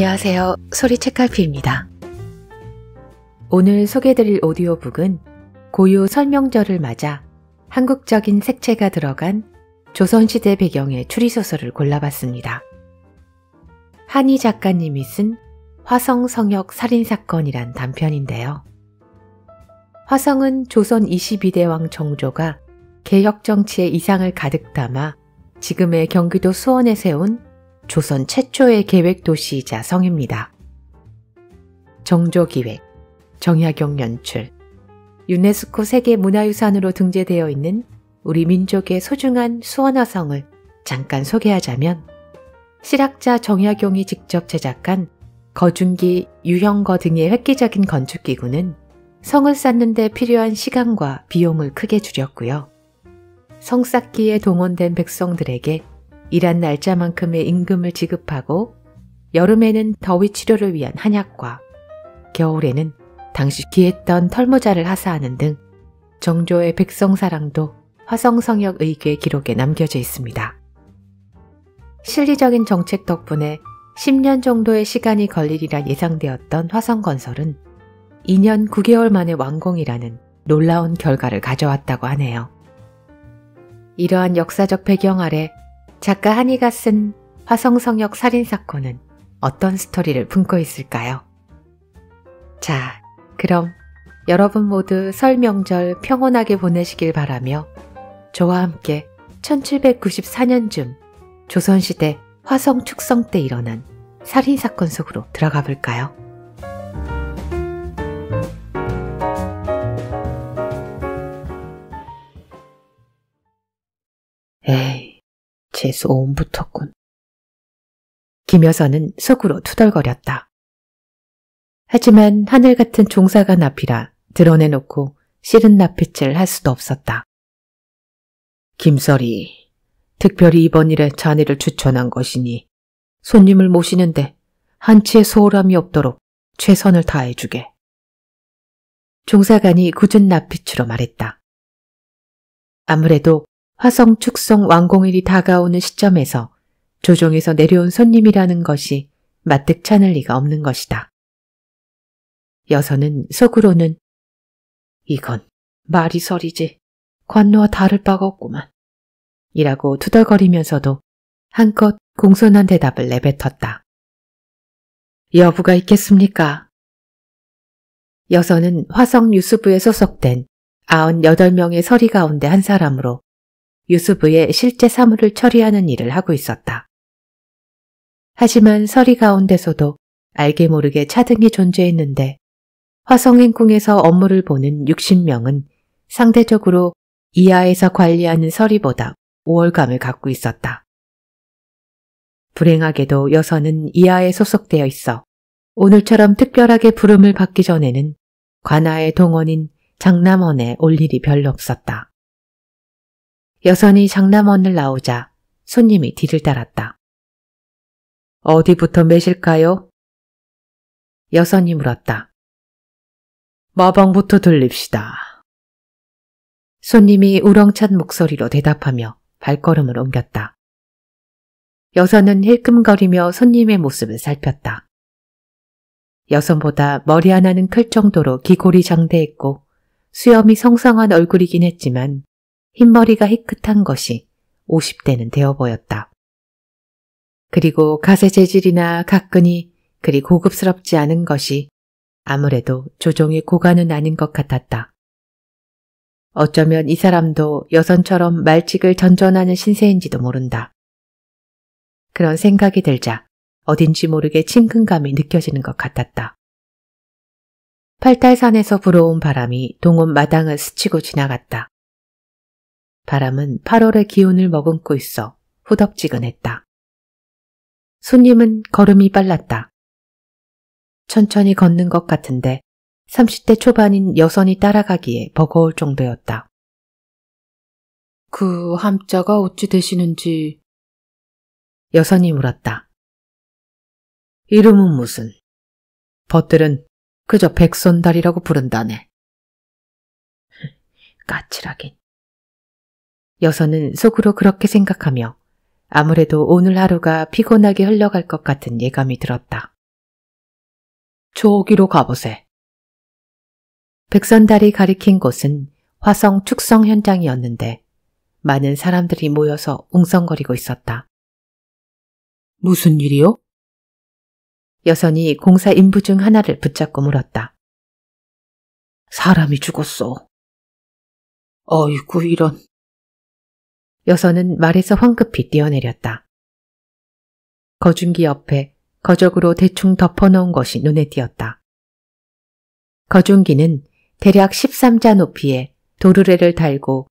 안녕하세요. 소리책갈피입니다. 오늘 소개드릴 해 오디오북은 고유 설명절을 맞아 한국적인 색채가 들어간 조선시대 배경의 추리소설을 골라봤습니다. 한희 작가님이 쓴 화성성역 살인사건이란 단편인데요. 화성은 조선 22대 왕 정조가 개혁정치의 이상을 가득 담아 지금의 경기도 수원에 세운 조선 최초의 계획 도시이자 성입니다. 정조기획, 정약용 연출, 유네스코 세계문화유산으로 등재되어 있는 우리 민족의 소중한 수원화성을 잠깐 소개하자면 실학자 정약용이 직접 제작한 거중기, 유형거 등의 획기적인 건축기구는 성을 쌓는 데 필요한 시간과 비용을 크게 줄였고요. 성 쌓기에 동원된 백성들에게 일한 날짜만큼의 임금을 지급하고 여름에는 더위 치료를 위한 한약과 겨울에는 당시 기했던 털모자를 하사하는 등 정조의 백성사랑도 화성성역의궤 기록에 남겨져 있습니다. 실리적인 정책 덕분에 10년 정도의 시간이 걸리리라 예상되었던 화성건설은 2년 9개월 만에 완공이라는 놀라운 결과를 가져왔다고 하네요. 이러한 역사적 배경 아래 작가 한이가 쓴 화성성역 살인사건은 어떤 스토리를 품고 있을까요? 자, 그럼 여러분 모두 설 명절 평온하게 보내시길 바라며 저와 함께 1794년쯤 조선시대 화성 축성 때 일어난 살인사건 속으로 들어가 볼까요? 재수 오음 붙었군. 김여선은 속으로 투덜거렸다. 하지만 하늘 같은 종사관 앞이라 드러내놓고 싫은 낯빛을 할 수도 없었다. 김설이, 특별히 이번 일에 자네를 추천한 것이니 손님을 모시는데 한치의 소홀함이 없도록 최선을 다해주게. 종사관이 굳은 낯빛으로 말했다. 아무래도 화성 축성 완공일이 다가오는 시점에서 조종에서 내려온 손님이라는 것이 마뜩 찬을 리가 없는 것이다. 여선은 속으로는 이건 말이 서리지 관노와 다를 바가 없구만 이라고 투덜거리면서도 한껏 공손한 대답을 내뱉었다. 여부가 있겠습니까? 여선은 화성 뉴스부에 소속된 98명의 서리 가운데 한 사람으로 유수부의 실제 사물을 처리하는 일을 하고 있었다. 하지만 서리 가운데서도 알게 모르게 차등이 존재했는데 화성행궁에서 업무를 보는 60명은 상대적으로 이하에서 관리하는 서리보다 우월감을 갖고 있었다. 불행하게도 여선은 이하에 소속되어 있어 오늘처럼 특별하게 부름을 받기 전에는 관아의 동원인 장남원에 올 일이 별로 없었다. 여선이 장남원을 나오자 손님이 뒤를 따랐다. 어디부터 매실까요? 여선이 물었다. 마방부터 들립시다. 손님이 우렁찬 목소리로 대답하며 발걸음을 옮겼다. 여선은 힐끔거리며 손님의 모습을 살폈다. 여선보다 머리 하나는 클 정도로 기골이 장대했고 수염이 성성한 얼굴이긴 했지만 흰머리가 희끗한 것이 50대는 되어 보였다. 그리고 가세 재질이나 가끈이 그리 고급스럽지 않은 것이 아무래도 조종의 고관은 아닌 것 같았다. 어쩌면 이 사람도 여선처럼 말직을 전전하는 신세인지도 모른다. 그런 생각이 들자 어딘지 모르게 친근감이 느껴지는 것 같았다. 팔달산에서 불어온 바람이 동원 마당을 스치고 지나갔다. 바람은 8월의 기운을 머금고 있어 후덥지근했다. 손님은 걸음이 빨랐다. 천천히 걷는 것 같은데 30대 초반인 여선이 따라가기에 버거울 정도였다. 그 함자가 어찌 되시는지 여선이 물었다. 이름은 무슨? 벗들은 그저 백선달이라고 부른다네. 까칠하긴. 여선은 속으로 그렇게 생각하며 아무래도 오늘 하루가 피곤하게 흘러갈 것 같은 예감이 들었다. 저기로 가보세. 백선달이 가리킨 곳은 화성 축성 현장이었는데 많은 사람들이 모여서 웅성거리고 있었다. 무슨 일이요? 여선이 공사 인부 중 하나를 붙잡고 물었다. 사람이 죽었어. 어이구 이런. 여선은 말에서 황급히 뛰어내렸다. 거중기 옆에 거적으로 대충 덮어놓은 것이 눈에 띄었다. 거중기는 대략 13자 높이에 도르래를 달고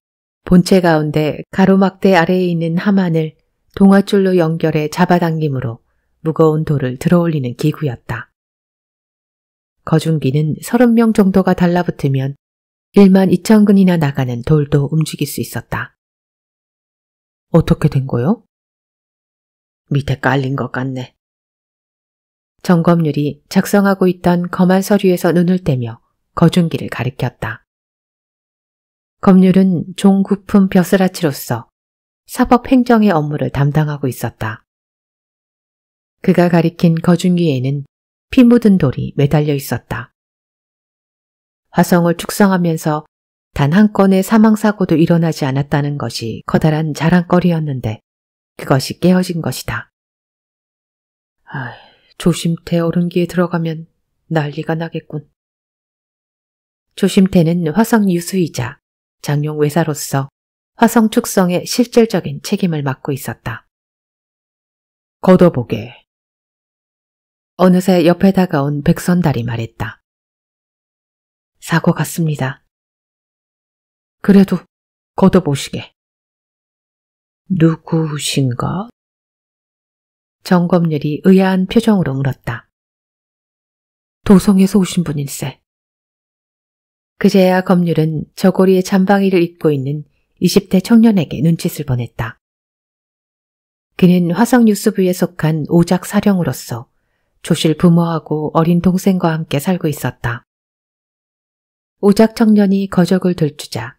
본체 가운데 가로막대 아래에 있는 하만을 동화줄로 연결해 잡아당김으로 무거운 돌을 들어올리는 기구였다. 거중기는 30명 정도가 달라붙으면 1만 2천근이나 나가는 돌도 움직일 수 있었다. 어떻게 된 거요? 밑에 깔린 것 같네. 정검률이 작성하고 있던 검한 서류에서 눈을 떼며 거중기를 가리켰다. 검률은 종구품 벼슬아치로서 사법행정의 업무를 담당하고 있었다. 그가 가리킨 거중기에는 피 묻은 돌이 매달려 있었다. 화성을 축성하면서 단한 건의 사망사고도 일어나지 않았다는 것이 커다란 자랑거리였는데 그것이 깨어진 것이다. 아, 조심태 어른기에 들어가면 난리가 나겠군. 조심태는 화성 유수이자 장룡 외사로서 화성 축성의 실질적인 책임을 맡고 있었다. 걷어보게. 어느새 옆에 다가온 백선달이 말했다. 사고 같습니다. 그래도 걷어보시게. 누구신가? 정검열이 의아한 표정으로 물었다. 도성에서 오신 분일세. 그제야 검률은 저고리에 잠방이를 입고 있는 20대 청년에게 눈짓을 보냈다. 그는 화성뉴스부에 속한 오작 사령으로서 조실 부모하고 어린 동생과 함께 살고 있었다. 오작 청년이 거적을 들추자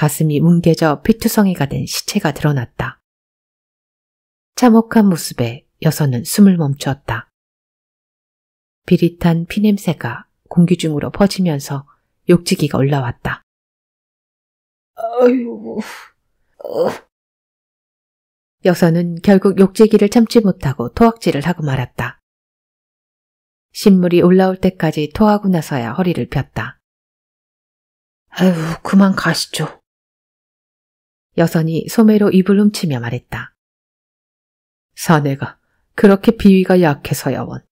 가슴이 뭉개져 피투성이가 된 시체가 드러났다. 참혹한 모습에 여선은 숨을 멈추었다. 비릿한 피냄새가 공기 중으로 퍼지면서 욕지기가 올라왔다. 아이고... 어... 여선은 결국 욕지기를 참지 못하고 토악질을 하고 말았다. 신물이 올라올 때까지 토하고 나서야 허리를 폈다. 아유, 그만 가시죠. 여선이 소매로 입을 훔치며 말했다. 사내가 그렇게 비위가 약해서 여원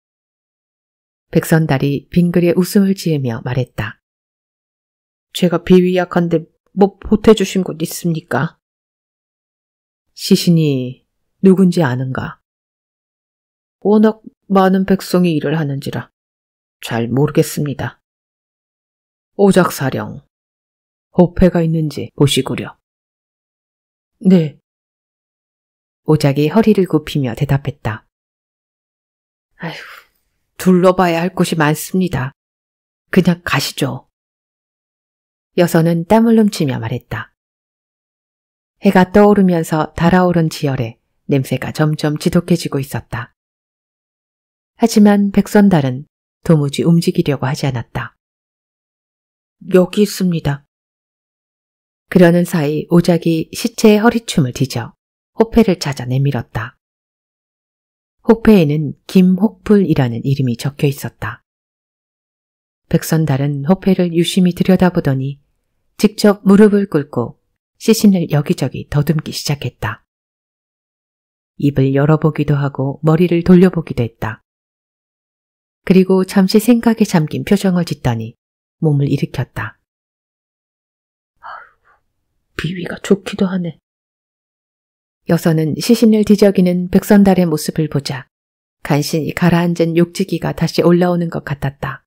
백선달이 빙그레 웃음을 지으며 말했다. 제가 비위 약한데 뭐 보태주신 곳 있습니까? 시신이 누군지 아는가? 워낙 많은 백성이 일을 하는지라 잘 모르겠습니다. 오작사령, 호패가 있는지 보시구려. 네. 오작이 허리를 굽히며 대답했다. 아휴, 둘러봐야 할 곳이 많습니다. 그냥 가시죠. 여선은 땀을 훔치며 말했다. 해가 떠오르면서 달아오른 지열에 냄새가 점점 지독해지고 있었다. 하지만 백선달은 도무지 움직이려고 하지 않았다. 여기 있습니다. 그러는 사이 오작이 시체의 허리춤을 뒤져 호패를 찾아 내밀었다. 호패에는 김혹불이라는 이름이 적혀 있었다. 백선달은 호패를 유심히 들여다보더니 직접 무릎을 꿇고 시신을 여기저기 더듬기 시작했다. 입을 열어보기도 하고 머리를 돌려보기도 했다. 그리고 잠시 생각에 잠긴 표정을 짓더니 몸을 일으켰다. 비위가 좋기도 하네. 여선은 시신을 뒤적이는 백선달의 모습을 보자 간신히 가라앉은 욕지기가 다시 올라오는 것 같았다.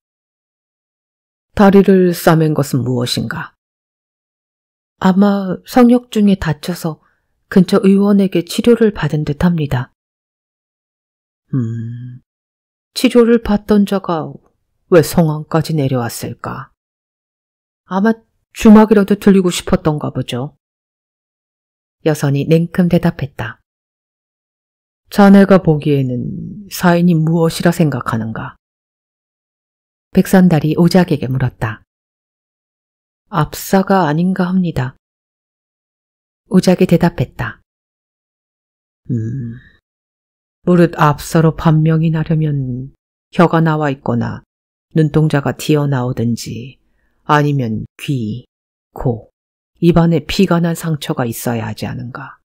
다리를 싸맨 것은 무엇인가? 아마 성역 중에 다쳐서 근처 의원에게 치료를 받은 듯 합니다. 음, 치료를 받던 자가 왜 성안까지 내려왔을까? 아마 주막이라도 들리고 싶었던가 보죠. 여선이 냉큼 대답했다. 자네가 보기에는 사인이 무엇이라 생각하는가? 백선달이 오작에게 물었다. 압사가 아닌가 합니다. 오작이 대답했다. 음, 무릇 압사로 반명이 나려면 혀가 나와 있거나 눈동자가 튀어나오든지 아니면 귀, 코, 입안에 피가 난 상처가 있어야 하지 않은가.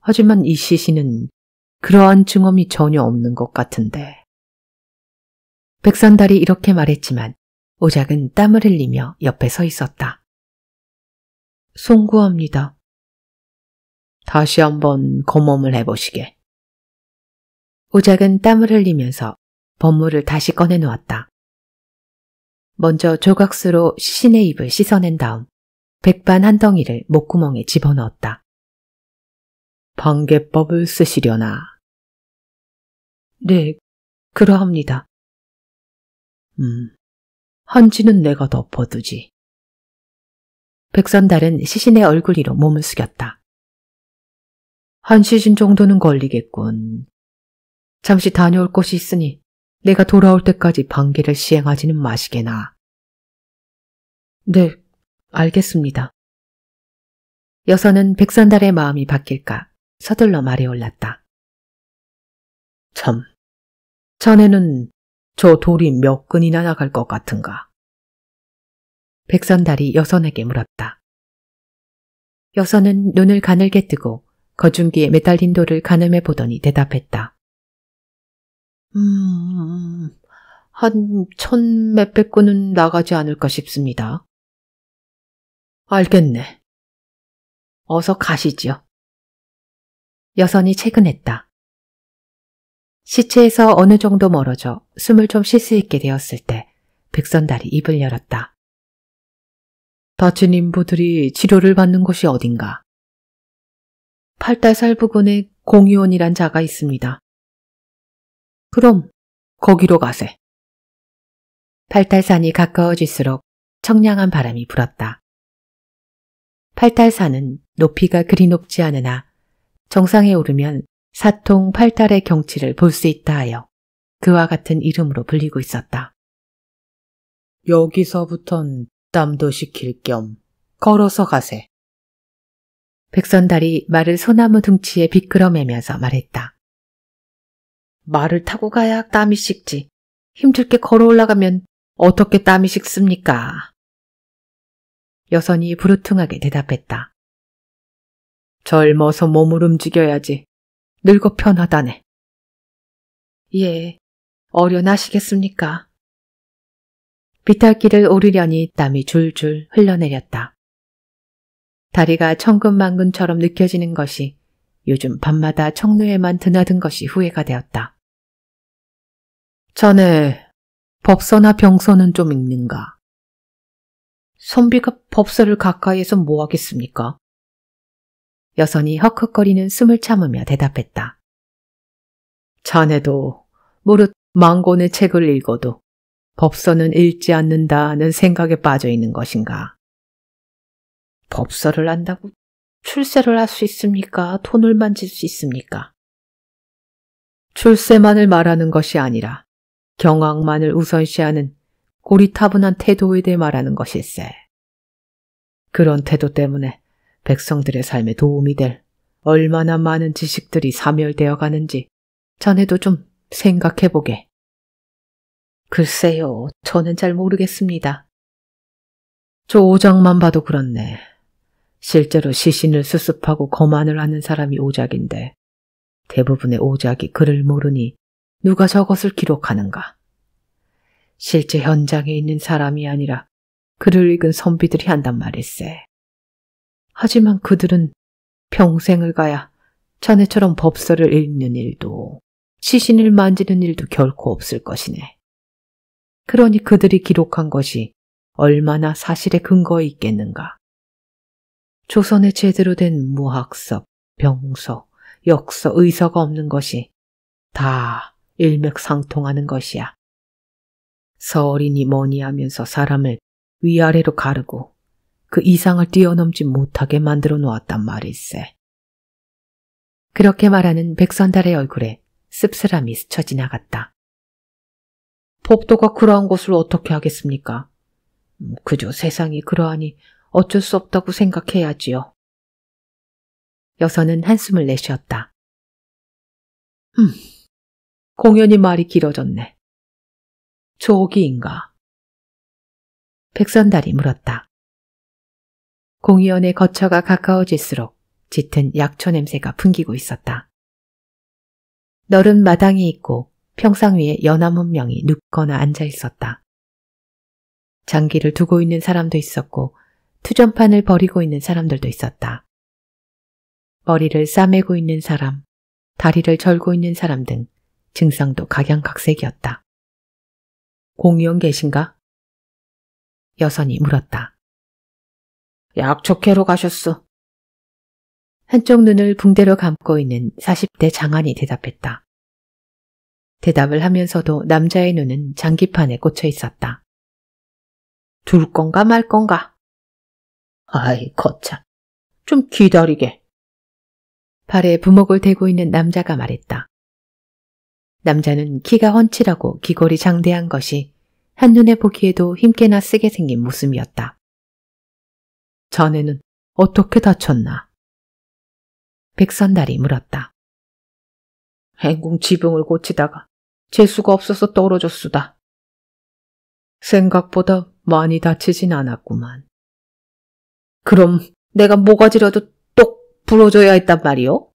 하지만 이 시신은 그러한 증언이 전혀 없는 것 같은데. 백선달이 이렇게 말했지만 오작은 땀을 흘리며 옆에 서 있었다. 송구합니다. 다시 한번 검험을 해보시게. 오작은 땀을 흘리면서 법무을 다시 꺼내놓았다. 먼저 조각수로 시신의 입을 씻어낸 다음 백반 한 덩이를 목구멍에 집어넣었다. 번개법을 쓰시려나. 네, 그러합니다. 음, 한지는 내가 덮어두지. 백선달은 시신의 얼굴 위로 몸을 숙였다. 한 시즌 정도는 걸리겠군. 잠시 다녀올 곳이 있으니 내가 돌아올 때까지 방기를 시행하지는 마시게나. 네, 알겠습니다. 여선은 백산달의 마음이 바뀔까 서둘러 말이 올랐다. 참, 자네는 저 돌이 몇 근이나 나갈 것 같은가? 백선달이 여선에게 물었다. 여선은 눈을 가늘게 뜨고 거중기에 매달린 돌을 가늠해 보더니 대답했다. 음, 한 천 몇백 건은 나가지 않을까 싶습니다. 알겠네. 어서 가시지요. 여선이 퇴근했다. 시체에서 어느 정도 멀어져 숨을 좀 쉴 수 있게 되었을 때 백선달이 입을 열었다. 다친 인부들이 치료를 받는 곳이 어딘가. 팔달살 부근에 공유원이란 자가 있습니다. 그럼 거기로 가세. 팔탈산이 가까워질수록 청량한 바람이 불었다. 팔탈산은 높이가 그리 높지 않으나 정상에 오르면 사통 팔탈의 경치를 볼 수 있다 하여 그와 같은 이름으로 불리고 있었다. 여기서부턴 땀도 식힐 겸 걸어서 가세. 백선달이 말을 소나무 둥치에 비끄러매면서 말했다. 말을 타고 가야 땀이 식지. 힘들게 걸어 올라가면 어떻게 땀이 식습니까? 여선이 부르퉁하게 대답했다. 젊어서 몸을 움직여야지. 늙어 편하다네. 예, 어련하시겠습니까? 비탈길을 오르려니 땀이 줄줄 흘러내렸다. 다리가 천근만근처럼 느껴지는 것이 요즘 밤마다 청루에만 드나든 것이 후회가 되었다. 자네 법서나 병서는 좀 읽는가? 선비가 법서를 가까이에서 뭐 하겠습니까? 여선이 헉헉거리는 숨을 참으며 대답했다. 자네도 무릇 망고의 책을 읽어도 법서는 읽지 않는다는 생각에 빠져 있는 것인가? 법서를 안다고 출세를 할 수 있습니까? 돈을 만질 수 있습니까? 출세만을 말하는 것이 아니라 경황만을 우선시하는 고리타분한 태도에 대해 말하는 것일세. 그런 태도 때문에 백성들의 삶에 도움이 될 얼마나 많은 지식들이 사멸되어 가는지 전에도좀 생각해보게. 글쎄요, 저는 잘 모르겠습니다. 저 오작만 봐도 그렇네. 실제로 시신을 수습하고 거만을 하는 사람이 오작인데 대부분의 오작이 글을 모르니 누가 저것을 기록하는가? 실제 현장에 있는 사람이 아니라 글을 읽은 선비들이 한단 말일세. 하지만 그들은 평생을 가야 자네처럼 법서를 읽는 일도 시신을 만지는 일도 결코 없을 것이네. 그러니 그들이 기록한 것이 얼마나 사실에 근거해 있겠는가. 조선에 제대로 된 무학석, 병석 역서, 의서가 없는 것이 다 일맥상통하는 것이야. 서린이 뭐니 하면서 사람을 위아래로 가르고 그 이상을 뛰어넘지 못하게 만들어 놓았단 말일세. 그렇게 말하는 백선달의 얼굴에 씁쓸함이 스쳐 지나갔다. 법도가 그러한 것을 어떻게 하겠습니까? 음, 그저 세상이 그러하니 어쩔 수 없다고 생각해야지요. 여선은 한숨을 내쉬었다. 흠... 음, 공연이 말이 길어졌네. 조기인가? 백선달이 물었다. 공연의 거처가 가까워질수록 짙은 약초 냄새가 풍기고 있었다. 너른 마당이 있고 평상 위에 연암 문명이 눕거나 앉아 있었다. 장기를 두고 있는 사람도 있었고 투전판을 버리고 있는 사람들도 있었다. 머리를 싸매고 있는 사람, 다리를 절고 있는 사람 등 증상도 각양각색이었다. 공유원 계신가? 여선이 물었다. 약초캐로 가셨어. 한쪽 눈을 붕대로 감고 있는 40대 장안이 대답했다. 대답을 하면서도 남자의 눈은 장기판에 꽂혀 있었다. 둘 건가 말 건가? 아이, 거참. 좀 기다리게. 발에 부목을 대고 있는 남자가 말했다. 남자는 키가 헌칠하고 귀걸이 장대한 것이 한눈에 보기에도 힘께나 쓰게 생긴 모습이었다. 전에는 어떻게 다쳤나? 백선달이 물었다. 행궁 지붕을 고치다가 재수가 없어서 떨어졌수다. 생각보다 많이 다치진 않았구만. 그럼 내가 뭐가지라도 똑 부러져야 했단 말이오?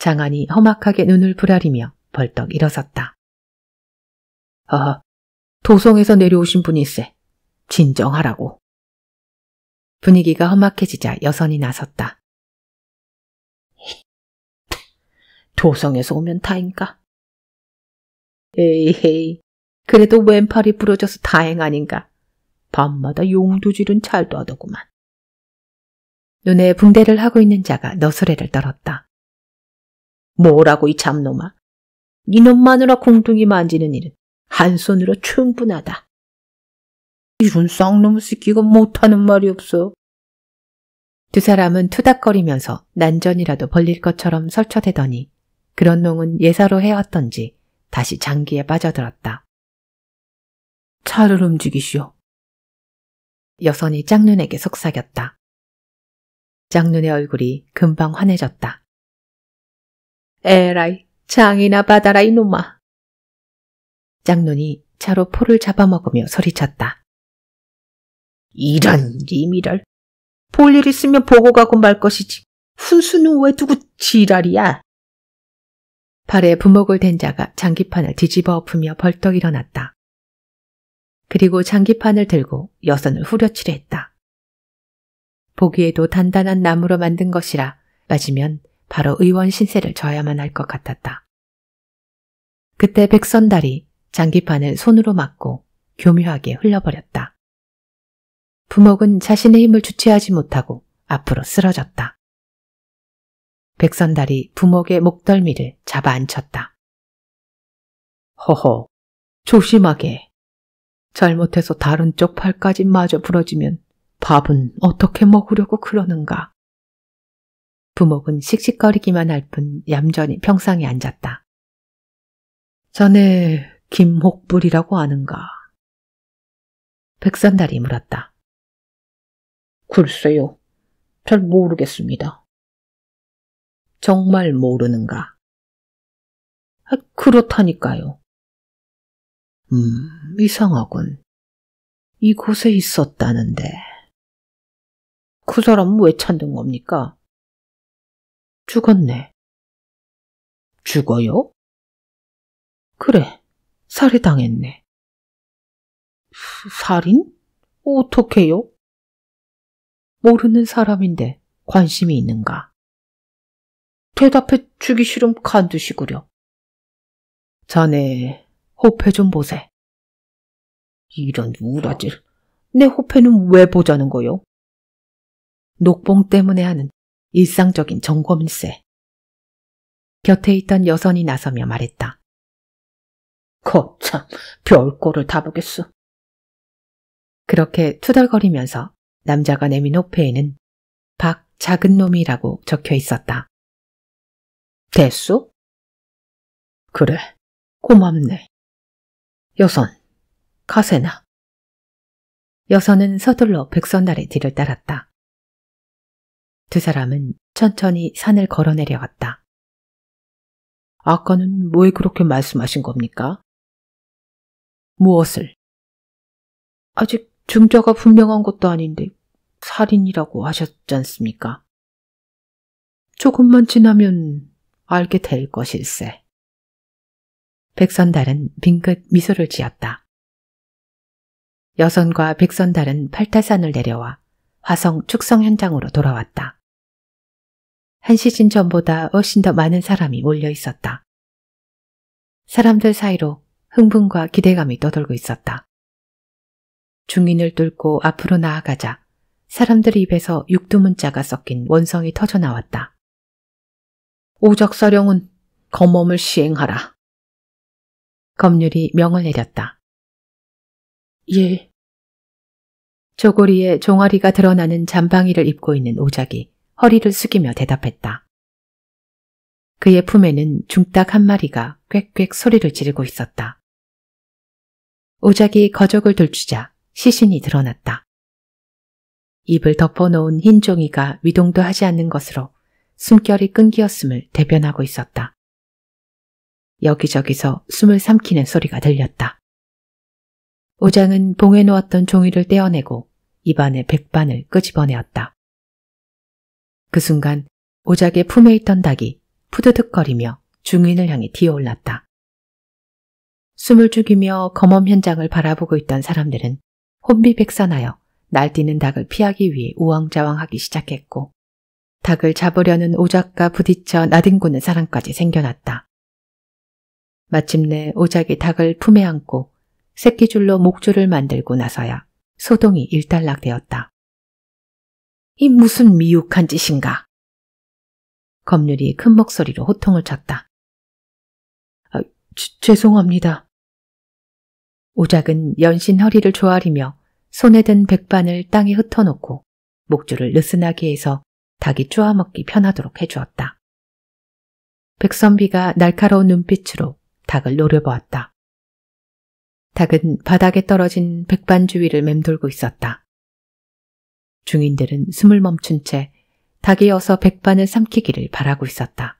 장안이 험악하게 눈을 부라리며 벌떡 일어섰다. 허허, 어, 도성에서 내려오신 분이세. 진정하라고. 분위기가 험악해지자 여선이 나섰다. 도성에서 오면 다인가? 에이헤이, 그래도 왼팔이 부러져서 다행 아닌가? 밤마다 용두 질은 잘도 하더구만. 눈에 붕대를 하고 있는 자가 너스레를 떨었다. 뭐라고 이 잡놈아. 이놈 마누라 공둥이 만지는 일은 한 손으로 충분하다. 이런 쌍놈 새끼가 못하는 말이 없어. 두 사람은 투닥거리면서 난전이라도 벌릴 것처럼 설쳐대더니 그런 놈은 예사로 해왔던지 다시 장기에 빠져들었다. 차를 움직이시오. 여선이 짝눈에게 속삭였다. 짝눈의 얼굴이 금방 환해졌다. 에라이, 장이나 받아라 이놈아. 짝눈이 차로 포를 잡아먹으며 소리쳤다. 이런 리미럴. 볼일 있으면 보고 가고 말 것이지. 훈수는 왜 두고 지랄이야? 발에 부목을 댄 자가 장기판을 뒤집어 엎으며 벌떡 일어났다. 그리고 장기판을 들고 여선을 후려치려 했다. 보기에도 단단한 나무로 만든 것이라 맞으면 바로 의원 신세를 져야만 할 것 같았다. 그때 백선달이 장기판을 손으로 막고 교묘하게 흘려버렸다. 부목은 자신의 힘을 주체하지 못하고 앞으로 쓰러졌다. 백선달이 부목의 목덜미를 잡아앉혔다. 허허, 조심하게. 잘못해서 다른 쪽 팔까지 마저 부러지면 밥은 어떻게 먹으려고 그러는가. 부목은 씩씩거리기만 할 뿐 얌전히 평상에 앉았다. 전에 김혹불이라고 아는가? 백산달이 물었다. 글쎄요. 잘 모르겠습니다. 정말 모르는가? 아, 그렇다니까요. 음, 이상하군. 이곳에 있었다는데. 그 사람 은왜 찾는 겁니까? 죽었네. 죽어요? 그래, 살해당했네. 살인? 어떻게요? 모르는 사람인데 관심이 있는가? 대답해 주기 싫음 간두시구려. 자네 호패 좀 보세. 이런 우라질. 내 호패는 왜 보자는 거요? 녹봉 때문에 하는 일상적인 점검일세. 곁에 있던 여선이 나서며 말했다. 거참, 별꼴을 다 보겠어. 그렇게 투덜거리면서 남자가 내민 호페에는 박 작은 놈이라고 적혀 있었다. 됐소? 그래, 고맙네. 여선, 가세나. 여선은 서둘러 백선날의 뒤를 따랐다. 두 사람은 천천히 산을 걸어 내려갔다. 아까는 왜 그렇게 말씀하신 겁니까? 무엇을? 아직 중자가 분명한 것도 아닌데 살인이라고 하셨지 않습니까? 조금만 지나면 알게 될 것일세. 백선달은 빙긋 미소를 지었다. 여선과 백선달은 팔타산을 내려와 화성 축성 현장으로 돌아왔다. 한 시즌 전보다 훨씬 더 많은 사람이 몰려 있었다. 사람들 사이로 흥분과 기대감이 떠돌고 있었다. 중인을 뚫고 앞으로 나아가자 사람들 입에서 육두문자가 섞인 원성이 터져 나왔다. 오적서령은 검엄을 시행하라. 검률이 명을 내렸다. 예. 조고리에 종아리가 드러나는 잠방이를 입고 있는 오작이 허리를 숙이며 대답했다. 그의 품에는 중딱 한 마리가 꽥꽥 소리를 지르고 있었다. 오작이 거적을 돌추자 시신이 드러났다. 입을 덮어놓은 흰 종이가 위동도 하지 않는 것으로 숨결이 끊기었음을 대변하고 있었다. 여기저기서 숨을 삼키는 소리가 들렸다. 오장은 봉해 놓았던 종이를 떼어내고 입안에 백반을 끄집어내었다. 그 순간 오작의 품에 있던 닭이 푸드득거리며 중인을 향해 뛰어올랐다. 숨을 죽이며 검험 현장을 바라보고 있던 사람들은 혼비백산하여 날뛰는 닭을 피하기 위해 우왕좌왕하기 시작했고 닭을 잡으려는 오작과 부딪혀 나뒹구는 사람까지 생겨났다. 마침내 오작이 닭을 품에 안고 새끼줄로 목줄을 만들고 나서야 소동이 일단락되었다. 이 무슨 미혹한 짓인가? 검률이 큰 목소리로 호통을 쳤다. 아, 주, 죄송합니다. 오작은 연신 허리를 조아리며 손에 든 백반을 땅에 흩어놓고 목줄을 느슨하게 해서 닭이 쪼아먹기 편하도록 해주었다. 백선비가 날카로운 눈빛으로 닭을 노려보았다. 닭은 바닥에 떨어진 백반 주위를 맴돌고 있었다. 중인들은 숨을 멈춘 채 닭이어서 백반을 삼키기를 바라고 있었다.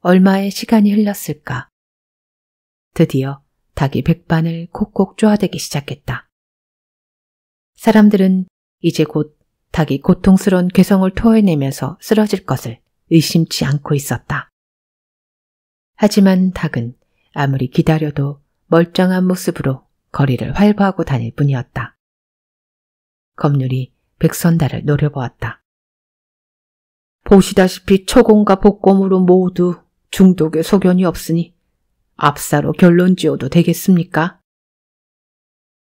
얼마의 시간이 흘렀을까? 드디어 닭이 백반을 콕콕 쪼아대기 시작했다. 사람들은 이제 곧 닭이 고통스러운 괴성을 토해내면서 쓰러질 것을 의심치 않고 있었다. 하지만 닭은 아무리 기다려도 멀쩡한 모습으로 거리를 활보하고 다닐 뿐이었다. 검률이 백선달을 노려보았다. 보시다시피 초공과 복검으로 모두 중독의 소견이 없으니 압사로 결론 지어도 되겠습니까?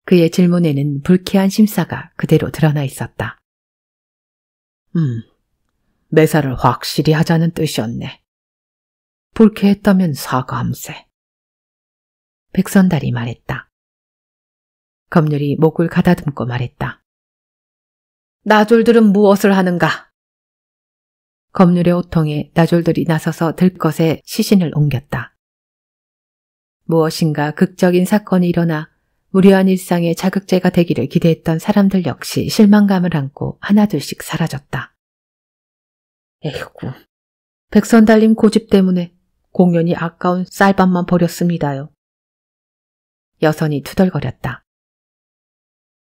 그의 질문에는 불쾌한 심사가 그대로 드러나 있었다. 음, 매사를 확실히 하자는 뜻이었네. 불쾌했다면 사과함세. 백선달이 말했다. 검률이 목을 가다듬고 말했다. 나졸들은 무엇을 하는가? 검률의 호통에 나졸들이 나서서 들것에 시신을 옮겼다. 무엇인가 극적인 사건이 일어나 무료한 일상의 자극제가 되기를 기대했던 사람들 역시 실망감을 안고 하나둘씩 사라졌다. 에이 백선달님 고집 때문에 공연이 아까운 쌀밥만 버렸습니다요. 여선이 투덜거렸다.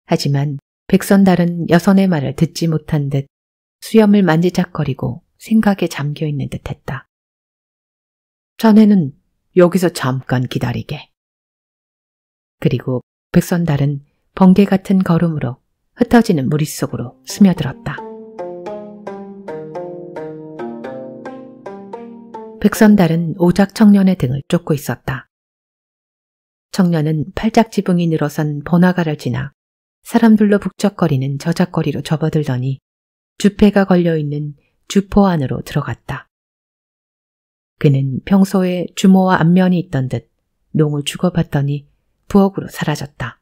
하지만 백선달은 여선의 말을 듣지 못한 듯 수염을 만지작거리고 생각에 잠겨있는 듯했다. 자네는 여기서 잠깐 기다리게. 그리고 백선달은 번개 같은 걸음으로 흩어지는 무리 속으로 스며들었다. 백선달은 오작 청년의 등을 쫓고 있었다. 청년은 팔짝 지붕이 늘어선 번화가를 지나 사람들로 북적거리는 저작거리로 접어들더니 주패가 걸려있는 주포 안으로 들어갔다. 그는 평소에 주모와 안면이 있던 듯 농을 죽어봤더니 부엌으로 사라졌다.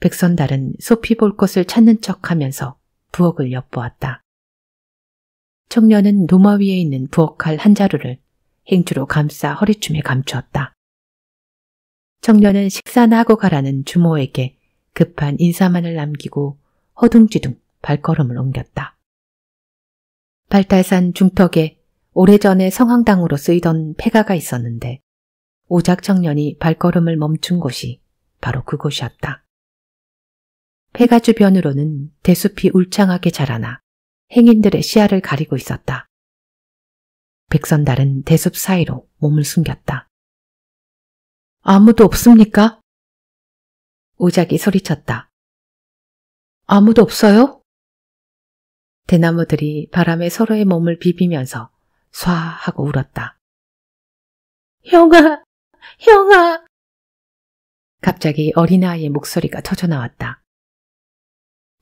백선달은 소피 볼 것을 찾는 척하면서 부엌을 엿보았다. 청년은 노마 위에 있는 부엌칼 한 자루를 행주로 감싸 허리춤에 감추었다. 청년은 식사나 하고 가라는 주모에게 급한 인사만을 남기고 허둥지둥 발걸음을 옮겼다. 발달산 중턱에 오래전에 성황당으로 쓰이던 폐가가 있었는데 오작 청년이 발걸음을 멈춘 곳이 바로 그곳이었다. 폐가 주변으로는 대숲이 울창하게 자라나 행인들의 시야를 가리고 있었다. 백선달은 대숲 사이로 몸을 숨겼다. 아무도 없습니까? 오작이 소리쳤다. 아무도 없어요? 대나무들이 바람에 서로의 몸을 비비면서 쏴 하고 울었다. 형아! 형아! 갑자기 어린아이의 목소리가 터져나왔다.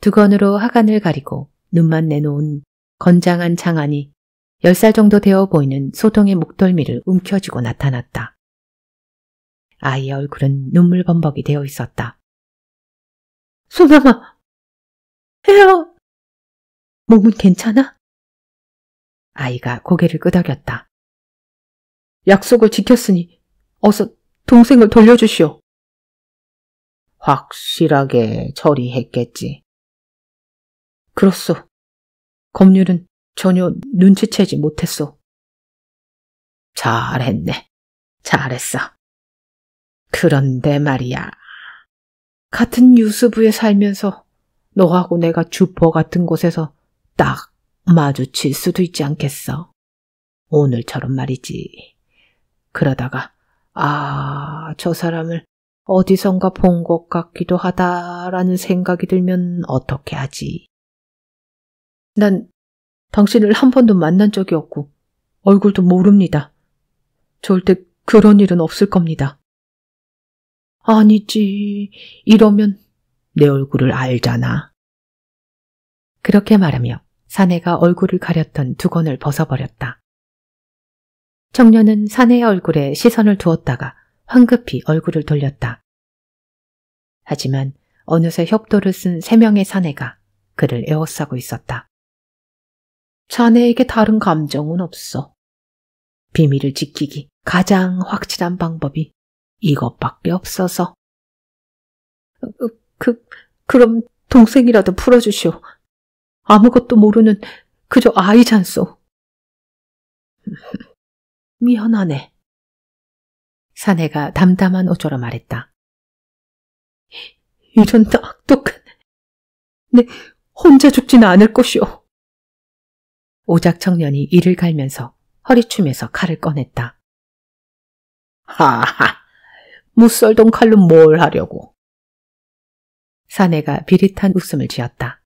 두건으로 하관을 가리고 눈만 내놓은 건장한 장안이 10살 정도 되어 보이는 소동의 목덜미를 움켜쥐고 나타났다. 아이의 얼굴은 눈물 범벅이 되어 있었다. 소나마, 헤어! 몸은 괜찮아? 아이가 고개를 끄덕였다. 약속을 지켰으니 어서 동생을 돌려주시오. 확실하게 처리했겠지. 그렇소. 검률은 전혀 눈치채지 못했소. 잘했네. 잘했어. 그런데 말이야. 같은 유스부에 살면서 너하고 내가 주퍼 같은 곳에서 딱 마주칠 수도 있지 않겠어. 오늘처럼 말이지. 그러다가 아, 저 사람을 어디선가 본 것 같기도 하다라는 생각이 들면 어떻게 하지? 난 당신을 한 번도 만난 적이 없고 얼굴도 모릅니다. 절대 그런 일은 없을 겁니다. 아니지. 이러면 내 얼굴을 알잖아. 그렇게 말하며 사내가 얼굴을 가렸던 두건을 벗어버렸다. 청년은 사내의 얼굴에 시선을 두었다가 황급히 얼굴을 돌렸다. 하지만 어느새 협도를 쓴 세 명의 사내가 그를 에워싸고 있었다. 자네에게 다른 감정은 없어. 비밀을 지키기 가장 확실한 방법이 이것밖에 없어서. 어, 어, 그, 그럼 동생이라도 풀어주시오. 아무것도 모르는 그저 아이잔소 미안하네. 사내가 담담한 어조로 말했다. 이런 악독한 네, 혼자 죽지는 않을 것이오. 오작 청년이 이를 갈면서 허리춤에서 칼을 꺼냈다. 하하, 무썰동 칼로 뭘 하려고. 사내가 비릿한 웃음을 지었다.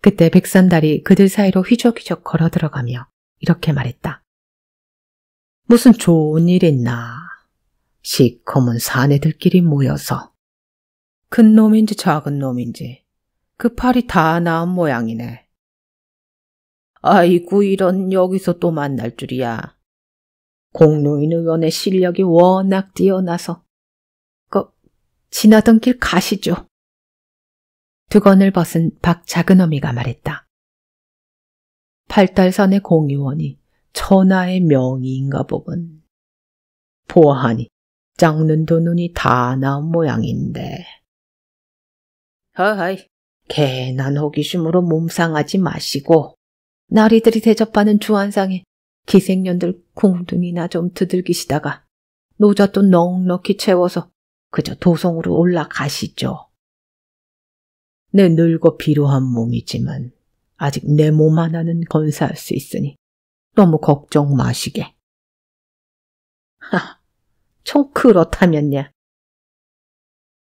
그때 백산달이 그들 사이로 휘적휘적 걸어 들어가며 이렇게 말했다. 무슨 좋은 일 있나. 시커먼 사내들끼리 모여서. 큰 놈인지 작은 놈인지 그 팔이 다 나은 모양이네. 아이고 이런 여기서 또 만날 줄이야. 공노인 의원의 실력이 워낙 뛰어나서 거, 지나던 길 가시죠. 두건을 벗은 박작은어미가 말했다. 팔달산의 공의원이 천하의 명의인가 보군. 보아하니 짝눈 도 눈이 다 나온 모양인데. 허허이, 개난 호기심으로 몸상하지 마시고 나리들이 대접하는 주안상에 기생년들 공둥이나 좀 두들기시다가 노잣도 넉넉히 채워서 그저 도성으로 올라가시죠. 내 늙어 비루한 몸이지만 아직 내 몸 하나는 건사할 수 있으니 너무 걱정 마시게. 하, 총 그렇다면야.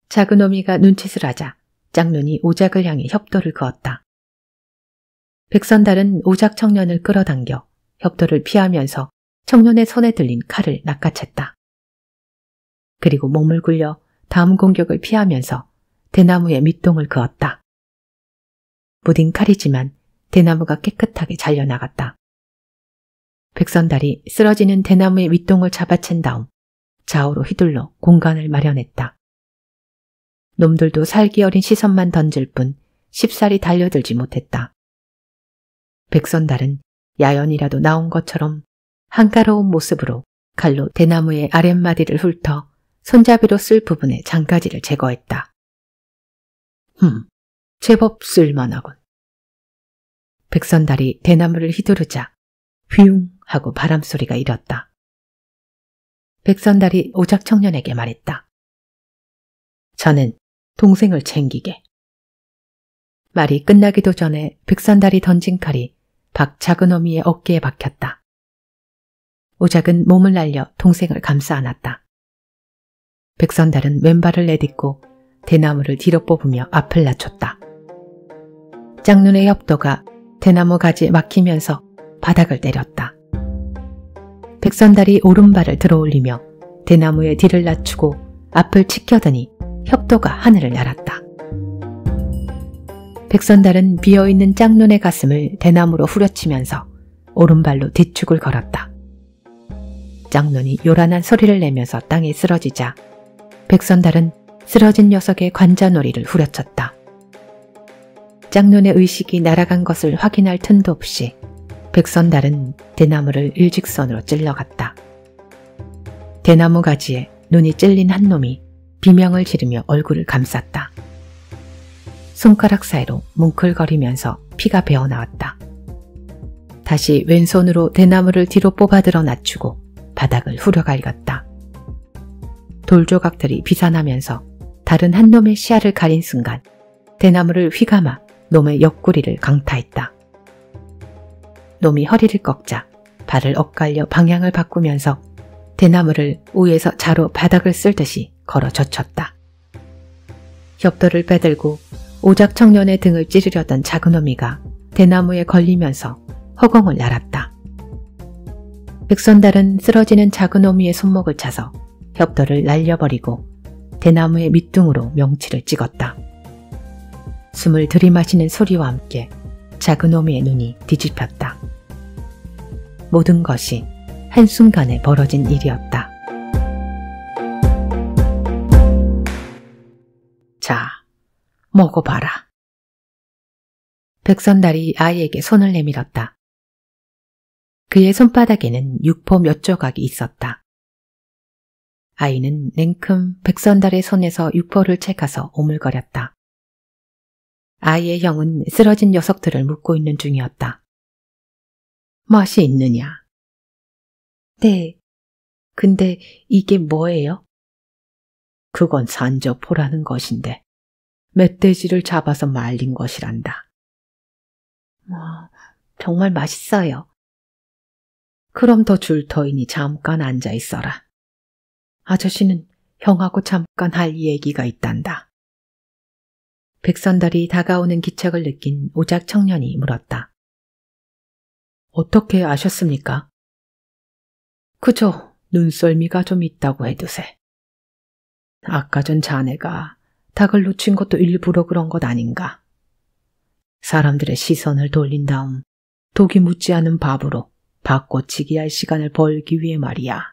작은 어미가 눈짓을 하자 짝눈이 오작을 향해 협도를 그었다. 백선달은 오작 청년을 끌어당겨 협도를 피하면서 청년의 손에 들린 칼을 낚아챘다. 그리고 몸을 굴려 다음 공격을 피하면서 대나무에 밑동을 그었다. 무딘 칼이지만 대나무가 깨끗하게 잘려나갔다. 백선달이 쓰러지는 대나무의 밑동을 잡아챈 다음 좌우로 휘둘러 공간을 마련했다. 놈들도 살기 어린 시선만 던질 뿐 쉽사리 달려들지 못했다. 백선달은 야연이라도 나온 것처럼 한가로운 모습으로 칼로 대나무의 아랫마디를 훑어 손잡이로 쓸 부분의 장가지를 제거했다. 흠, 제법 쓸만하군. 백선달이 대나무를 휘두르자 휘웅 하고 바람소리가 일었다. 백선달이 오작 청년에게 말했다. 저는 동생을 챙기게. 말이 끝나기도 전에 백선달이 던진 칼이 박작은 어미의 어깨에 박혔다. 오작은 몸을 날려 동생을 감싸 안았다. 백선달은 왼발을 내딛고 대나무를 뒤로 뽑으며 앞을 낮췄다. 짝눈의 협도가 대나무 가지에 막히면서 바닥을 때렸다. 백선달이 오른발을 들어올리며 대나무의 뒤를 낮추고 앞을 치켜더니 협도가 하늘을 날았다. 백선달은 비어있는 짝눈의 가슴을 대나무로 후려치면서 오른발로 뒤축을 걸었다. 짝눈이 요란한 소리를 내면서 땅에 쓰러지자 백선달은 쓰러진 녀석의 관자놀이를 후려쳤다. 짝눈의 의식이 날아간 것을 확인할 틈도 없이 백선달은 대나무를 일직선으로 찔러갔다. 대나무 가지에 눈이 찔린 한 놈이 비명을 지르며 얼굴을 감쌌다. 손가락 사이로 뭉클거리면서 피가 배어나왔다. 다시 왼손으로 대나무를 뒤로 뽑아들어 낮추고 바닥을 후려갈겼다. 돌조각들이 비산하면서 다른 한 놈의 시야를 가린 순간 대나무를 휘감아 놈의 옆구리를 강타했다. 놈이 허리를 꺾자 발을 엇갈려 방향을 바꾸면서 대나무를 위에서 자로 바닥을 쓸 듯이 걸어 젖혔다. 협도를 빼들고 오작 청년의 등을 찌르려던 작은 어미가 대나무에 걸리면서 허공을 날았다. 백선달은 쓰러지는 작은 어미의 손목을 차서 협도를 날려버리고 대나무의 밑둥으로 명치를 찍었다. 숨을 들이마시는 소리와 함께 작은 어미의 눈이 뒤집혔다. 모든 것이 한순간에 벌어진 일이었다. 자, 먹어봐라. 백선달이 아이에게 손을 내밀었다. 그의 손바닥에는 육포 몇 조각이 있었다. 아이는 냉큼 백선달의 손에서 육포를 채가서 오물거렸다. 아이의 형은 쓰러진 녀석들을 묶고 있는 중이었다. 맛이 있느냐? 네. 근데 이게 뭐예요? 그건 산저포라는 것인데 멧돼지를 잡아서 말린 것이란다. 와, 정말 맛있어요. 그럼 더 줄 터이니 잠깐 앉아 있어라. 아저씨는 형하고 잠깐 할 얘기가 있단다. 백선달이 다가오는 기척을 느낀 오작 청년이 물었다. 어떻게 아셨습니까? 그저 눈썰미가 좀 있다고 해두세. 아까 전 자네가 닭을 놓친 것도 일부러 그런 것 아닌가. 사람들의 시선을 돌린 다음 독이 묻지 않은 밥으로 바꿔치기 할 시간을 벌기 위해 말이야.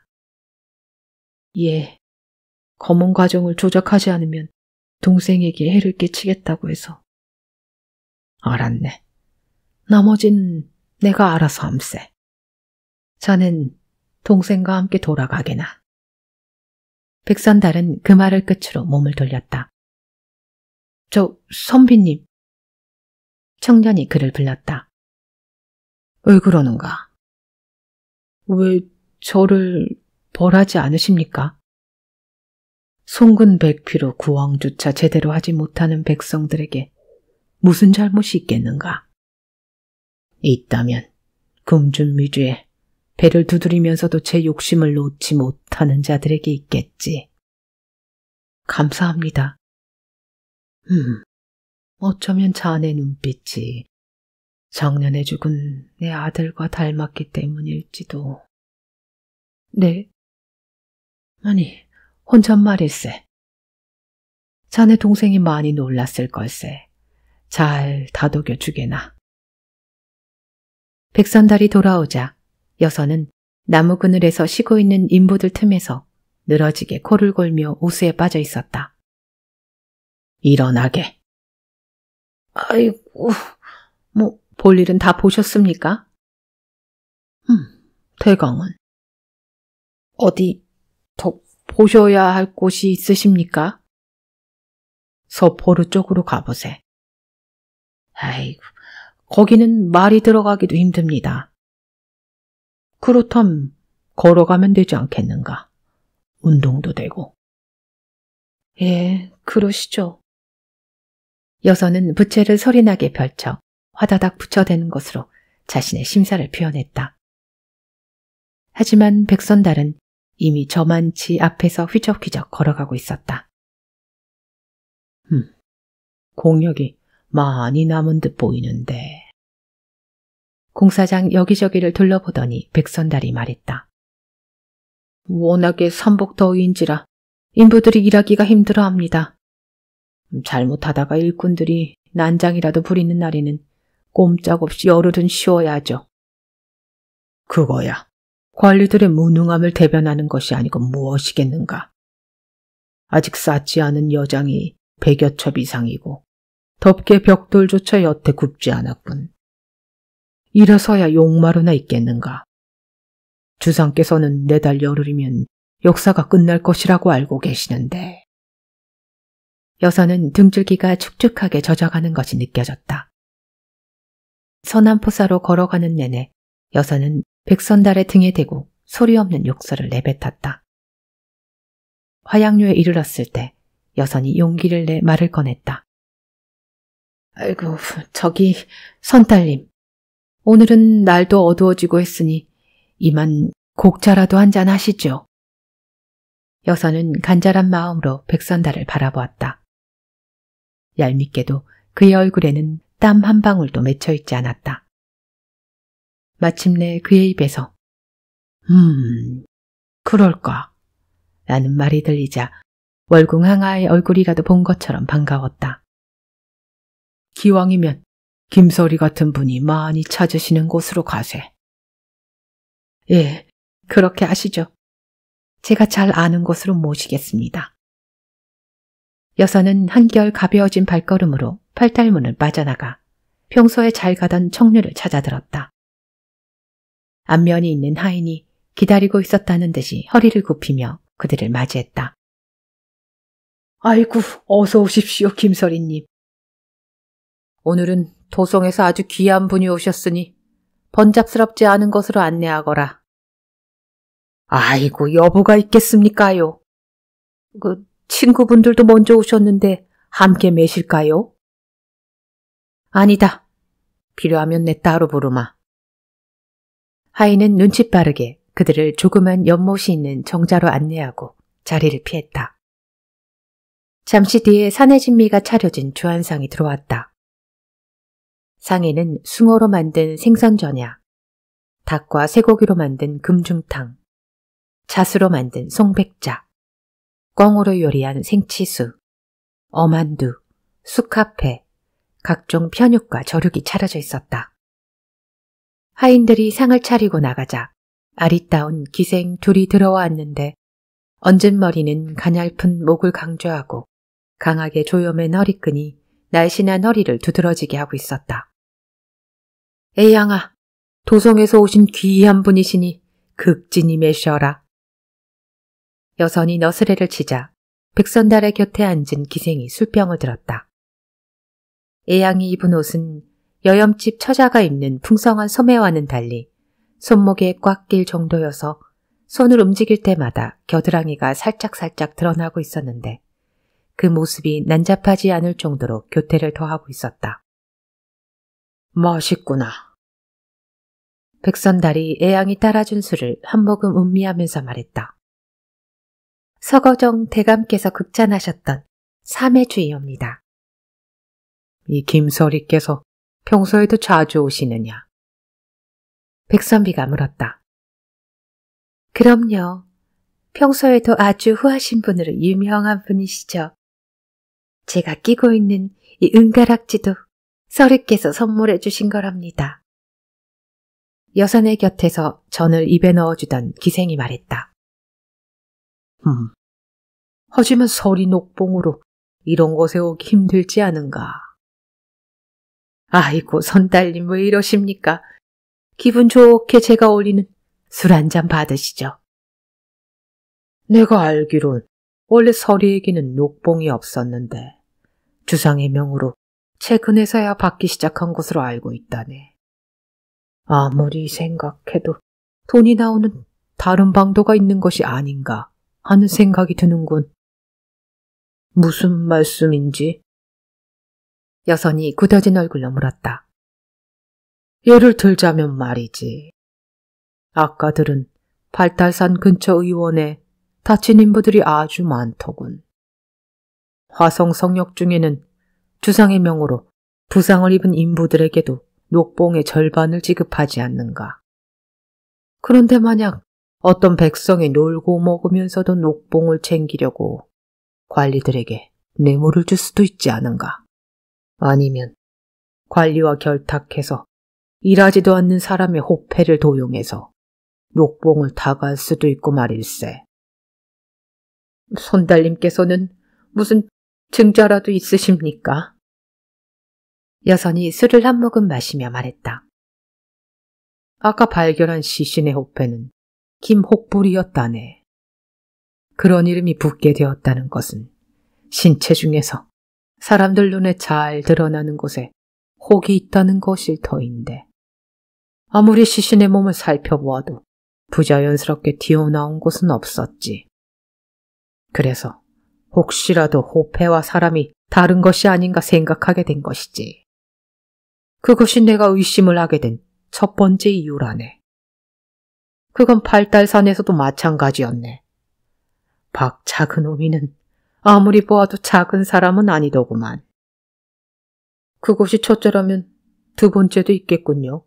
예, 검은 과정을 조작하지 않으면 동생에게 해를 끼치겠다고 해서. 알았네. 나머진 내가 알아서 암세 자넨 동생과 함께 돌아가게나. 백선달은 그 말을 끝으로 몸을 돌렸다. 저 선비님. 청년이 그를 불렀다. 왜 그러는가? 왜 저를 벌하지 않으십니까? 송근백피로 구황조차 제대로 하지 못하는 백성들에게 무슨 잘못이 있겠는가? 있다면 금준미주에 배를 두드리면서도 제 욕심을 놓지 못하는 자들에게 있겠지. 감사합니다. 음, 어쩌면 자네 눈빛이 작년에 죽은 내 아들과 닮았기 때문일지도. 네? 아니, 혼잣말일세. 자네 동생이 많이 놀랐을 걸세. 잘 다독여 주게나. 백선달이 돌아오자 여선은 나무 그늘에서 쉬고 있는 인부들 틈에서 늘어지게 코를 골며 우수에 빠져 있었다. 일어나게. 아이고, 뭐, 볼 일은 다 보셨습니까? 음, 대강은. 어디 더 보셔야 할 곳이 있으십니까? 서포르 쪽으로 가보세. 아이고, 거기는 말이 들어가기도 힘듭니다. 그렇담 걸어가면 되지 않겠는가? 운동도 되고. 예, 그러시죠. 여선은 부채를 소리나게 펼쳐 화다닥 붙여대는 것으로 자신의 심사를 표현했다. 하지만 백선달은 이미 저만치 앞에서 휘적휘적 걸어가고 있었다. 음, 공력이 많이 남은 듯 보이는데. 공사장 여기저기를 둘러보더니 백선달이 말했다. 워낙에 선복 더위인지라 인부들이 일하기가 힘들어합니다. 잘못하다가 일꾼들이 난장이라도 부리는 날에는 꼼짝없이 열흘은 쉬어야죠. 그거야. 관리들의 무능함을 대변하는 것이 아니고 무엇이겠는가. 아직 쌓지 않은 여장이 백여 첩 이상이고 덮개 벽돌조차 여태 굽지 않았군. 일어서야 용마루나 있겠는가. 주상께서는 내달 열흘이면 역사가 끝날 것이라고 알고 계시는데. 여선은 등줄기가 축축하게 젖어가는 것이 느껴졌다. 서남포사로 걸어가는 내내 여선은 백선달의 등에 대고 소리 없는 욕설을 내뱉었다. 화양류에 이르렀을 때 여선이 용기를 내 말을 꺼냈다. 아이고, 저기 선딸님. 오늘은 날도 어두워지고 했으니 이만 곡차라도 한잔 하시죠. 여선은 간절한 마음으로 백선달을 바라보았다. 얄밉게도 그의 얼굴에는 땀 한 방울도 맺혀 있지 않았다. 마침내 그의 입에서 음, 그럴까? 라는 말이 들리자 월궁 항아의 얼굴이라도 본 것처럼 반가웠다. 기왕이면 김서리 같은 분이 많이 찾으시는 곳으로 가세. 예, 그렇게 하시죠. 제가 잘 아는 곳으로 모시겠습니다. 여사는 한결 가벼워진 발걸음으로 팔탈문을 빠져나가 평소에 잘 가던 청류를 찾아들었다. 앞면이 있는 하인이 기다리고 있었다는 듯이 허리를 굽히며 그들을 맞이했다. 아이고, 어서 오십시오, 김설이님. 오늘은 도성에서 아주 귀한 분이 오셨으니 번잡스럽지 않은 것으로 안내하거라. 아이고, 여보가 있겠습니까요? 그, 친구분들도 먼저 오셨는데 함께 매실까요? 아니다. 필요하면 내 따로 부르마. 하인은 눈치 빠르게 그들을 조그만 연못이 있는 정자로 안내하고 자리를 피했다. 잠시 뒤에 사내 진미가 차려진 주안상이 들어왔다. 상에는 숭어로 만든 생선전야, 닭과 쇠고기로 만든 금중탕, 자수로 만든 송백자, 꿩으로 요리한 생치수, 어만두, 수카페 각종 편육과 저육이 차려져 있었다. 하인들이 상을 차리고 나가자 아리따운 기생 둘이 들어왔는데 얹은 머리는 가냘픈 목을 강조하고 강하게 조염의 허리끈이 날씬한 허리를 두드러지게 하고 있었다. 에양아, 도성에서 오신 귀한 분이시니 극진히 매셔라. 여선이 너스레를 치자 백선달의 곁에 앉은 기생이 술병을 들었다. 애양이 입은 옷은 여염집 처자가 입는 풍성한 소매와는 달리 손목에 꽉 낄 정도여서 손을 움직일 때마다 겨드랑이가 살짝살짝 드러나고 있었는데 그 모습이 난잡하지 않을 정도로 교태를 더하고 있었다. 멋있구나. 백선달이 애양이 따라준 술을 한 모금 음미하면서 말했다. 서거정 대감께서 극찬하셨던 삼회주의입니다이 김서리께서 평소에도 자주 오시느냐? 백선비가 물었다. 그럼요. 평소에도 아주 후하신 분으로 유명한 분이시죠. 제가 끼고 있는 이 은가락지도 서리께서 선물해 주신 거랍니다. 여선의 곁에서 전을 입에 넣어주던 기생이 말했다. 음. 하지만 서리 녹봉으로 이런 곳에 오기 힘들지 않은가. 아이고, 선딸님 왜 이러십니까? 기분 좋게 제가 올리는 술 한 잔 받으시죠. 내가 알기론 원래 서리에게는 녹봉이 없었는데 주상의 명으로 최근에서야 받기 시작한 것으로 알고 있다네. 아무리 생각해도 돈이 나오는 다른 방도가 있는 것이 아닌가 하는 생각이 드는군. 무슨 말씀인지? 여선이 굳어진 얼굴로 물었다. 예를 들자면 말이지. 아까 들은 발달산 근처 의원에 다친 인부들이 아주 많더군. 화성 성역 중에는 주상의 명으로 부상을 입은 인부들에게도 녹봉의 절반을 지급하지 않는가. 그런데 만약 어떤 백성이 놀고 먹으면서도 녹봉을 챙기려고 관리들에게 뇌물을 줄 수도 있지 않은가. 아니면 관리와 결탁해서 일하지도 않는 사람의 호패를 도용해서 녹봉을 다 갈 수도 있고 말일세. 손달님께서는 무슨 증자라도 있으십니까? 여선이 술을 한 모금 마시며 말했다. 아까 발견한 시신의 호패는 김혹불이었다네. 그런 이름이 붙게 되었다는 것은 신체 중에서 사람들 눈에 잘 드러나는 곳에 혹이 있다는 것일 터인데 아무리 시신의 몸을 살펴보아도 부자연스럽게 튀어나온 곳은 없었지. 그래서 혹시라도 호패와 사람이 다른 것이 아닌가 생각하게 된 것이지. 그것이 내가 의심을 하게 된 첫 번째 이유라네. 그건 팔달산에서도 마찬가지였네. 박작은 오미는 아무리 보아도 작은 사람은 아니더구만. 그곳이 첫째라면 두 번째도 있겠군요.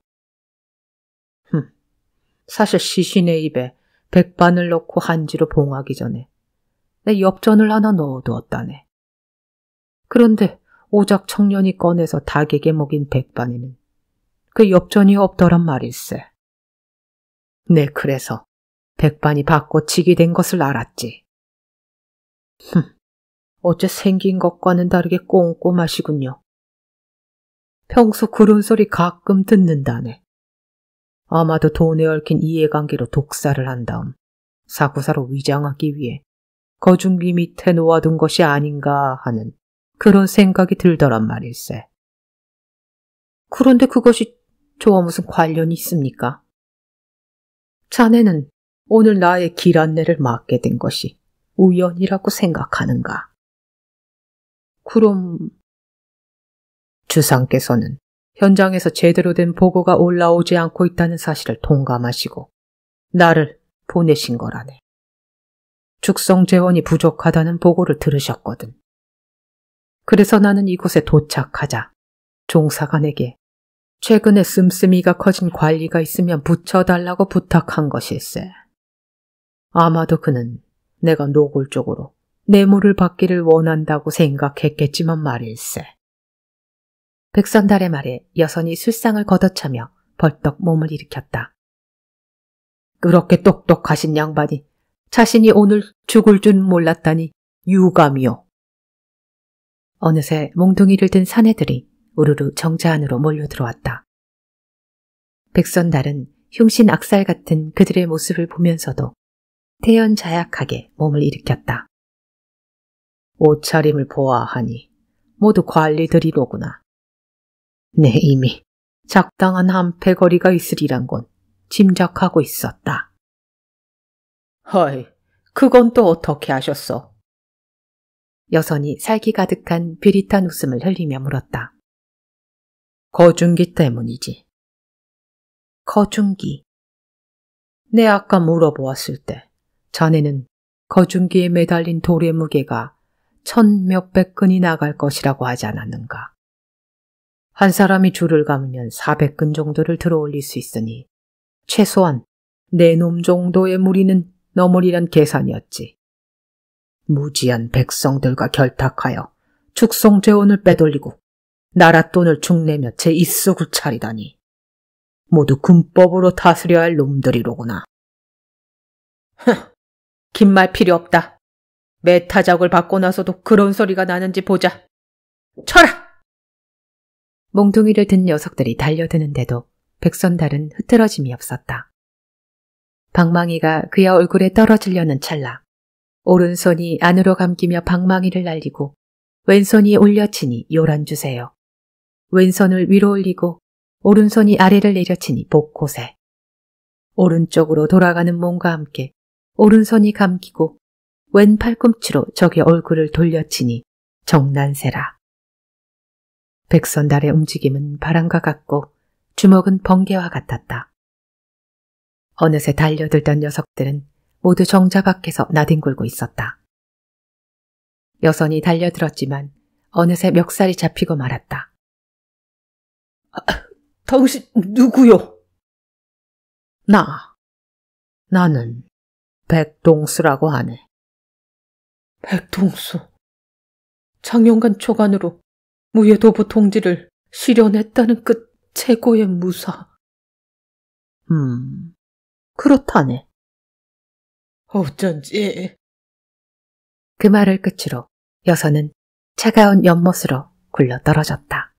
흠, 사실 시신의 입에 백반을 넣고 한지로 봉하기 전에 내 엽전을 하나 넣어두었다네. 그런데 오작 청년이 꺼내서 닭에게 먹인 백반에는 그 엽전이 없더란 말일세. 네, 그래서 백반이 바꿔치기 된 것을 알았지. 흠, 어째 생긴 것과는 다르게 꼼꼼하시군요. 평소 그런 소리 가끔 듣는다네. 아마도 돈에 얽힌 이해관계로 독사를 한 다음 사고사로 위장하기 위해 거중기 밑에 놓아둔 것이 아닌가 하는 그런 생각이 들더란 말일세. 그런데 그것이 저와 무슨 관련이 있습니까? 자네는 오늘 나의 길 안내를 맡게 된 것이 우연이라고 생각하는가? 그럼 주상께서는 현장에서 제대로 된 보고가 올라오지 않고 있다는 사실을 동감하시고 나를 보내신 거라네. 축성 재원이 부족하다는 보고를 들으셨거든. 그래서 나는 이곳에 도착하자 종사관에게 최근에 씀씀이가 커진 관리가 있으면 붙여달라고 부탁한 것일세. 아마도 그는 내가 노골적으로 뇌물을 받기를 원한다고 생각했겠지만 말일세. 백선달의 말에 여선이 술상을 걷어차며 벌떡 몸을 일으켰다. 그렇게 똑똑하신 양반이 자신이 오늘 죽을 줄 몰랐다니 유감이요. 어느새 몽둥이를 든 사내들이 우르르 정자 안으로 몰려들어왔다. 백선달은 흉신 악살 같은 그들의 모습을 보면서도 태연자약하게 몸을 일으켰다. 옷차림을 보아하니 모두 관리들이로구나. 네, 이미 적당한 한패거리가 있으리란 건 짐작하고 있었다. 허이, 그건 또 어떻게 하셨어? 여선이 살기 가득한 비릿한 웃음을 흘리며 물었다. 거중기 때문이지. 거중기. 내 아까 물어보았을 때 자네는 거중기에 매달린 돌의 무게가 천 몇백 근이 나갈 것이라고 하지 않았는가. 한 사람이 줄을 감으면 400근 정도를 들어올릴 수 있으니 최소한 네놈 정도의 무리는 넘으리란 계산이었지. 무지한 백성들과 결탁하여 축성 재원을 빼돌리고 나라 돈을 중내며 제 입속을 차리다니. 모두 군법으로 다스려야 할 놈들이로구나. 흥, 긴 말 필요 없다. 메타작을 받고 나서도 그런 소리가 나는지 보자. 쳐라! 몽둥이를 든 녀석들이 달려드는데도 백선달은 흐트러짐이 없었다. 방망이가 그의 얼굴에 떨어지려는 찰나 오른손이 안으로 감기며 방망이를 날리고 왼손이 올려치니 요란 주세요. 왼손을 위로 올리고 오른손이 아래를 내려치니 복곳에 오른쪽으로 돌아가는 몸과 함께 오른손이 감기고 왼 팔꿈치로 적의 얼굴을 돌려치니 정난세라. 백선달의 움직임은 바람과 같고 주먹은 번개와 같았다. 어느새 달려들던 녀석들은 모두 정자 밖에서 나뒹굴고 있었다. 여선이 달려들었지만 어느새 멱살이 잡히고 말았다. 아, 당신 누구요? 나. 나는 백동수라고 하네. 백동수. 장영간 초관으로무예도보 통지를 실현했다는 끝 그 최고의 무사. 음, 그렇다네. 어쩐지. 그 말을 끝으로 여선은 차가운 연못으로 굴러 떨어졌다.